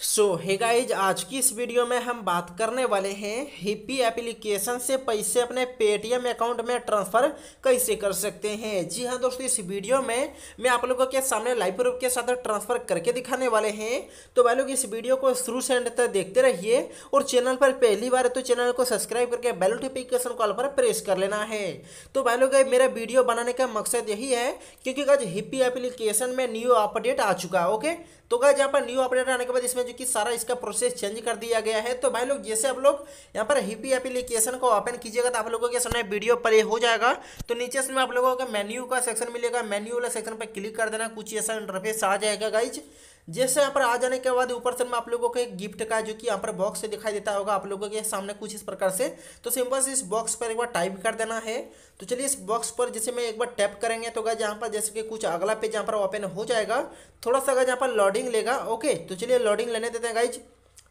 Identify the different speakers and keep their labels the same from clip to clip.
Speaker 1: सो हैगाइज आज की इस वीडियो में हम बात करने वाले हैं हिप्पी एप्लीकेशन से पैसे अपने पेटीएम अकाउंट में ट्रांसफ़र कैसे कर सकते हैं जी हाँ दोस्तों इस वीडियो में मैं आप लोगों के सामने लाइव प्रूफ के साथ ट्रांसफ़र करके दिखाने वाले हैं तो भाई लोग इस वीडियो को शुरू से एंड तक देखते रहिए और चैनल पर पहली बार तो चैनल को सब्सक्राइब करके बेल नोटिफिकेशन कॉल पर प्रेस कर लेना है तो भाई लोग मेरा वीडियो बनाने का मकसद यही है क्योंकि आज हिप्पी एप्लीकेशन में न्यू अपडेट आ चुका ओके तो गाइज यहाँ पर न्यू अपडेट आने के बाद इसमें जो कि सारा इसका प्रोसेस चेंज कर दिया गया है तो भाई लोग जैसे आप लोग यहाँ पर हिपी एप्लीकेशन को ओपन कीजिएगा तो आप लोगों के सामने वीडियो प्ले हो जाएगा तो नीचे इसमें आप लोगों का मेन्यू का सेक्शन मिलेगा मेन्यू वाला सेक्शन पर क्लिक कर देना कुछ ऐसा इंटरफेस आ जाएगा गाइज जैसे यहाँ पर आ जाने के बाद ऊपर से मैं आप लोगों को एक गिफ्ट का जो कि यहाँ पर बॉक्स दिखाई देता होगा आप लोगों के सामने कुछ इस प्रकार से तो सिंपल से इस बॉक्स पर एक बार टाइप कर देना है तो चलिए इस बॉक्स पर जैसे मैं एक बार टैप करेंगे तो अगर यहाँ पर जैसे कि कुछ अगला पेज यहाँ पर ओपन हो जाएगा थोड़ा सा अगर यहाँ पर लॉडिंग लेगा ओके तो चलिए लॉडिंग लेने देते हैं गाइज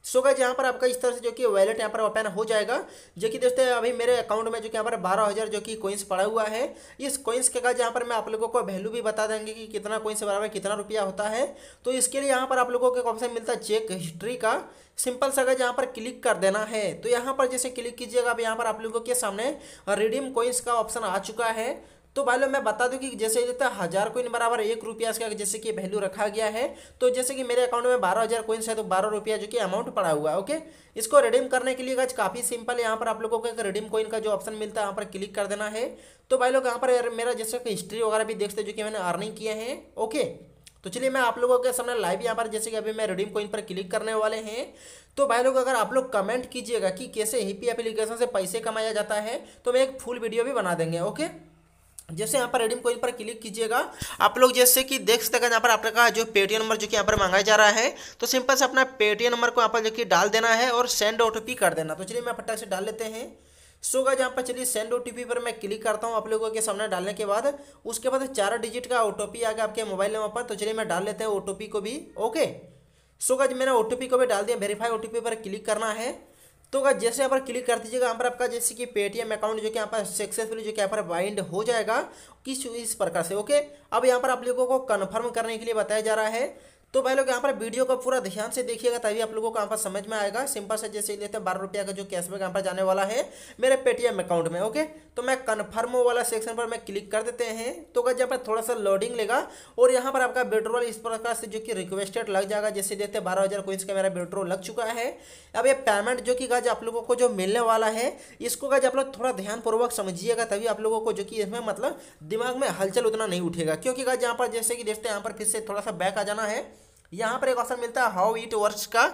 Speaker 1: सो गाइज यहाँ पर आपका इस तरह से जो कि वैलेट यहाँ पर ओपन हो जाएगा जो कि दोस्तों अभी मेरे अकाउंट में जो कि यहाँ पर बारह हज़ार जो कि कोइंस पड़ा हुआ है इस कोइंस के गाइज जहाँ पर मैं आप लोगों को वैल्यू भी बता देंगे कि कितना कोइंस बराबर कितना रुपया होता है तो इसके लिए यहाँ पर आप लोगों को एक ऑप्शन मिलता है चेक हिस्ट्री का सिंपल सा जहाँ यहाँ पर क्लिक कर देना है तो यहाँ पर जैसे क्लिक कीजिएगा अब यहाँ पर आप लोगों के सामने रिडीम कोइंस का ऑप्शन आ चुका है तो भाई लोग मैं बता दूं कि जैसे जैसे हज़ार कोइन बराबर एक रुपया इसका जैसे कि वैल्यू रखा गया है तो जैसे कि मेरे अकाउंट में बारह हज़ार कोइंस है तो बारह रुपया जो कि अमाउंट पड़ा हुआ है ओके इसको रिडीम करने के लिए गाज काफ़ी सिंपल है यहाँ पर आप लोगों को रिडीम कोइन का जो ऑप्शन मिलता है यहाँ पर क्लिक कर देना है तो भाई लोग यहाँ पर मेरा जैसे कि हिस्ट्री वगैरह भी देखते जो कि मैंने अर्निंग किए हैं ओके तो चलिए मैं आप लोगों के सामने लाइव यहाँ पर जैसे कि अभी मैं रिडीम कोइन पर क्लिक करने वाले हैं तो भाई लोग अगर आप लोग कमेंट कीजिएगा कि कैसे हिपी एप्लीकेशन से पैसे कमाया जाता है तो मैं एक फुल वीडियो भी बना देंगे ओके जैसे यहाँ पर रेडीम कोइन पर क्लिक कीजिएगा आप लोग जैसे कि देख सकते हैं यहाँ पर आपका जो पेटीएम नंबर जो कि यहाँ पर मांगा जा रहा है तो सिंपल से अपना पेटीएम नंबर को यहाँ पर जो कि डाल देना है और सेंड ओ कर देना तो चलिए मैं फटाक से डाल लेते हैं सो का पर चलिए सेंड ओ पर मैं क्लिक करता हूँ आप लोगों के सामने डालने के बाद उसके बाद चार डिजिट का ओ आ गया आपके मोबाइल नंबर पर तो चलिए मैं डाल लेते हैं ओ को भी ओके सो का मैंने ओ को भी डाल दिया वेरीफाई ओ पर क्लिक करना है तो अगर जैसे यहाँ पर क्लिक कर दीजिएगा यहाँ पर आपका जैसे कि पेटीएम अकाउंट जो कि यहाँ पर सक्सेसफुली जो कि यहाँ पर बाइंड हो जाएगा किस इस प्रकार से ओके अब यहाँ पर आप लोगों को कन्फर्म करने के लिए बताया जा रहा है तो भाई लोग यहाँ पर वीडियो को पूरा ध्यान से देखिएगा तभी आप लोगों को यहाँ पर समझ में आएगा सिंपल से जैसे लेते हैं बारह रुपया का जो कैशबैक यहाँ पर जाने वाला है मेरे पेटीएम अकाउंट में ओके तो मैं कन्फर्म वाला सेक्शन पर मैं क्लिक कर देते हैं तो अगर यहाँ पर थोड़ा सा लोडिंग लेगा और यहाँ पर आपका बेट्रोल इस प्रकार से जो कि रिक्वेस्टेड लग जाएगा जैसे देते हैं बारह हज़ार का मेरा बेट्रोल लग चुका है अब ये पेमेंट जो कि गज आप लोगों को जो मिलने वाला है इसको गज आप लोग थोड़ा ध्यानपूर्वक समझिएगा तभी आप लोगों को जो कि इसमें मतलब दिमाग में हलचल उतना नहीं उठेगा क्योंकि गज यहाँ पर जैसे कि देखते हैं यहाँ पर फिर से थोड़ा सा बैक आ जाना है यहाँ पर एक ऑप्शन मिलता है हाउ इट वर्क्स का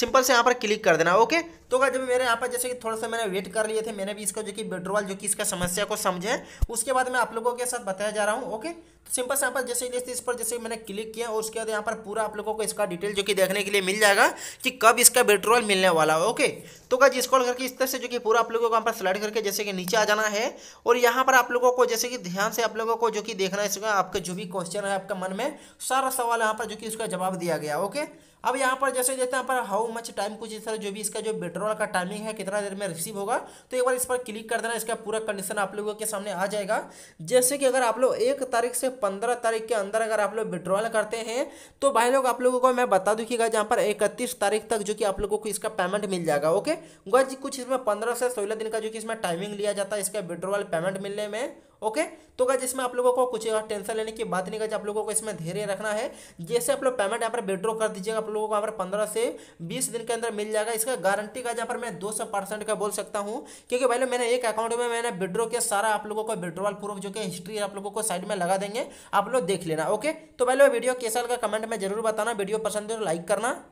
Speaker 1: सिंपल से यहाँ पर क्लिक कर देना ओके तो क्या जब मेरे यहाँ पर जैसे कि थोड़ा सा मैंने वेट कर लिए थे मैंने भी इसका जो कि विड्रोवल जो कि इसका समस्या को समझे उसके बाद मैं आप लोगों के साथ बताया जा रहा हूँ ओके तो सिंपल से यहाँ पर जैसे जैसे इस पर जैसे मैंने क्लिक किया और उसके बाद यहाँ पर पूरा आप लोगों को इसका डिटेल जो कि देखने के लिए मिल जाएगा कि कब इसका विड्रोवल मिलने वाला है ओके तो क्या जिसको करके इस तरह से जो कि पूरा आप लोगों को यहाँ पर स्लाइड करके जैसे कि नीचे आ जाना है और यहाँ पर आप लोगों को जैसे कि ध्यान से आप लोगों को जो कि देखना है इसका आपका जो भी क्वेश्चन है आपका मन में सारा सवाल यहाँ पर जो कि उसका जवाब दिया गया ओके अब यहाँ पर जैसे देखते हैं पर हाउ मच टाइम कुछ इस तरह जो भी इसका जो विड्रॉल का टाइमिंग है कितना देर में रिसीव होगा तो एक बार इस पर क्लिक कर देना इसका पूरा कंडीशन आप लोगों के सामने आ जाएगा जैसे कि अगर आप लोग एक तारीख से पंद्रह तारीख के अंदर अगर आप लोग विड्रॉल करते हैं तो भाई लोग आप लोगों को मैं बता दूँ कि जहाँ पर इकतीस तारीख तक जो कि आप लोगों को इसका पेमेंट मिल जाएगा ओके गज कुछ इसमें पंद्रह से सोलह दिन का जो कि इसमें टाइमिंग लिया जाता है इसका विड्रॉल पेमेंट मिलने में ओके तो गाइज इसमें आप लोगों को कुछ टेंशन लेने की बात नहीं गाइज आप लोगों को इसमें धैर्य रखना है जैसे आप लोग पेमेंट यहाँ पर विड्रॉ कर दीजिएगा आप लोगों को यहाँ पर पंद्रह से बीस दिन के अंदर मिल जाएगा इसका गारंटी का यहाँ पर मैं दो सौ परसेंट का बोल सकता हूँ क्योंकि भाई मैंने एक अकाउंट में मैंने विड्रो किया सारा आप लोगों को विड्रोवल प्रूफ जो कि हिस्ट्री आप लोगों को साइड में लगा देंगे आप लोग देख लेना ओके तो भाई वीडियो कैसा लगा कमेंट में जरूर बताना वीडियो पसंद तो लाइक करना